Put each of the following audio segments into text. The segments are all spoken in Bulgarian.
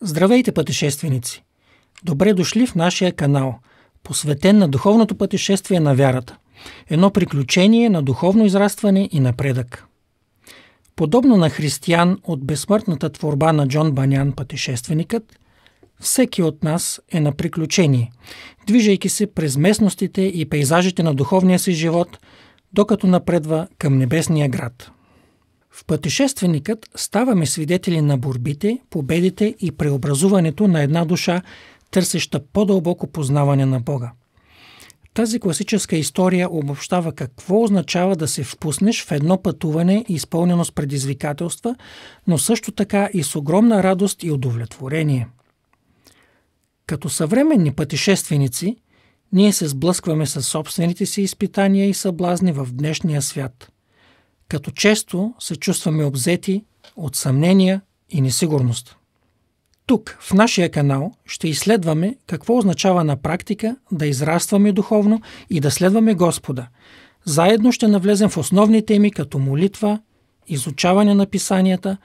Здравейте, пътешественици! Добре дошли в нашия канал, посветен на духовното пътешествие на вярата. Едно приключение на духовно израстване и напредък. Подобно на християн от безсмъртната творба на Джон Банян пътешественикът, всеки от нас е на приключение, движейки се през местностите и пейзажите на духовния си живот, докато напредва към небесния град – в пътешественикът ставаме свидетели на борбите, победите и преобразуването на една душа, търсеща по-дълбоко познаване на Бога. Тази класическа история обобщава какво означава да се впуснеш в едно пътуване, изпълнено с предизвикателства, но също така и с огромна радост и удовлетворение. Като съвременни пътешественици, ние се сблъскваме с собствените си изпитания и съблазни в днешния свят – като често се чувстваме обзети от съмнения и несигурност. Тук, в нашия канал, ще изследваме какво означава на практика да израстваме духовно и да следваме Господа. Заедно ще навлезем в основни теми като молитва, изучаване на писанията,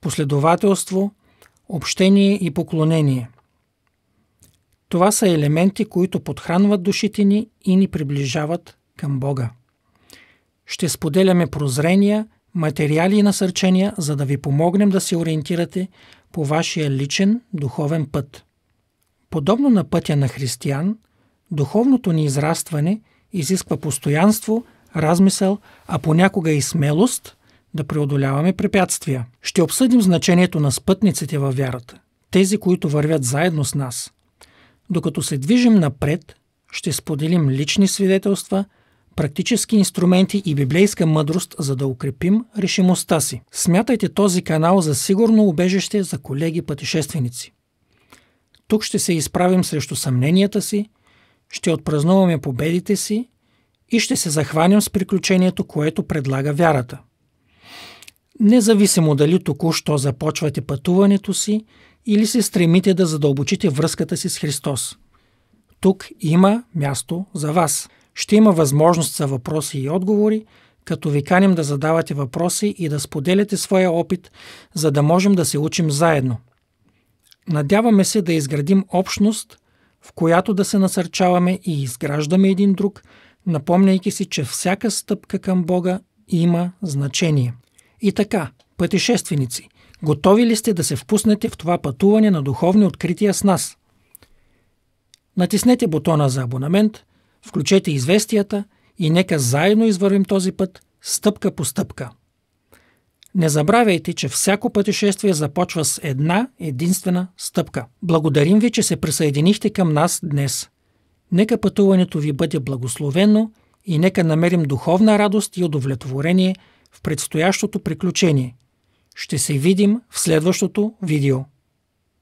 последователство, общение и поклонение. Това са елементи, които подхранват душите ни и ни приближават към Бога ще споделяме прозрения, материали и насърчения, за да ви помогнем да се ориентирате по вашия личен духовен път. Подобно на пътя на християн, духовното ни израстване изисква постоянство, размисъл, а понякога и смелост да преодоляваме препятствия. Ще обсъдим значението на спътниците във вярата, тези, които вървят заедно с нас. Докато се движим напред, ще споделим лични свидетелства – практически инструменти и библейска мъдрост, за да укрепим решимостта си. Смятайте този канал за сигурно убежище за колеги пътешественици. Тук ще се изправим срещу съмненията си, ще отпразнуваме победите си и ще се захванем с приключението, което предлага вярата. Независимо дали току-що започвате пътуването си или се стремите да задълбочите връзката си с Христос. Тук има място за вас – ще има възможност за въпроси и отговори, като ви каним да задавате въпроси и да споделяте своя опит, за да можем да се учим заедно. Надяваме се да изградим общност, в която да се насърчаваме и изграждаме един друг, напомняйки си, че всяка стъпка към Бога има значение. И така, пътешественици, готови ли сте да се впуснете в това пътуване на духовни открития с нас? Натиснете бутона за абонамент, Включете известията и нека заедно извървим този път стъпка по стъпка. Не забравяйте, че всяко пътешествие започва с една единствена стъпка. Благодарим ви, че се присъединихте към нас днес. Нека пътуването ви бъде благословено и нека намерим духовна радост и удовлетворение в предстоящото приключение. Ще се видим в следващото видео.